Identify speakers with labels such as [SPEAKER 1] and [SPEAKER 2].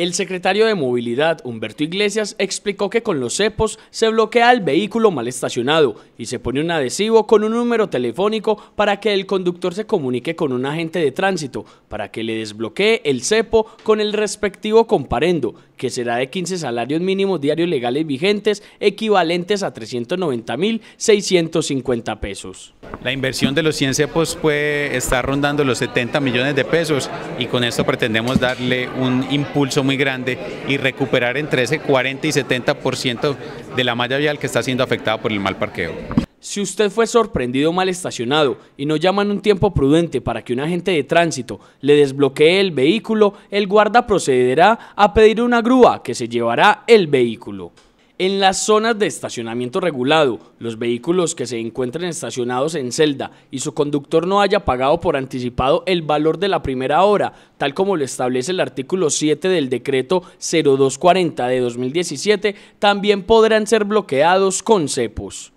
[SPEAKER 1] El secretario de Movilidad, Humberto Iglesias, explicó que con los cepos se bloquea el vehículo mal estacionado y se pone un adhesivo con un número telefónico para que el conductor se comunique con un agente de tránsito para que le desbloquee el cepo con el respectivo comparendo, que será de 15 salarios mínimos diarios legales vigentes equivalentes a 390.650 pesos.
[SPEAKER 2] La inversión de los 100 cepos puede estar rondando los 70 millones de pesos y con esto pretendemos darle un impulso muy muy grande y recuperar entre ese 40 y 70% de la malla vial que está siendo afectada por el mal parqueo. Si usted fue sorprendido mal estacionado y no llaman un tiempo
[SPEAKER 1] prudente para que un agente de tránsito le desbloquee el vehículo, el guarda procederá a pedir una grúa que se llevará el vehículo. En las zonas de estacionamiento regulado, los vehículos que se encuentren estacionados en celda y su conductor no haya pagado por anticipado el valor de la primera hora, tal como lo establece el artículo 7 del decreto 0240 de 2017, también podrán ser bloqueados con cepos.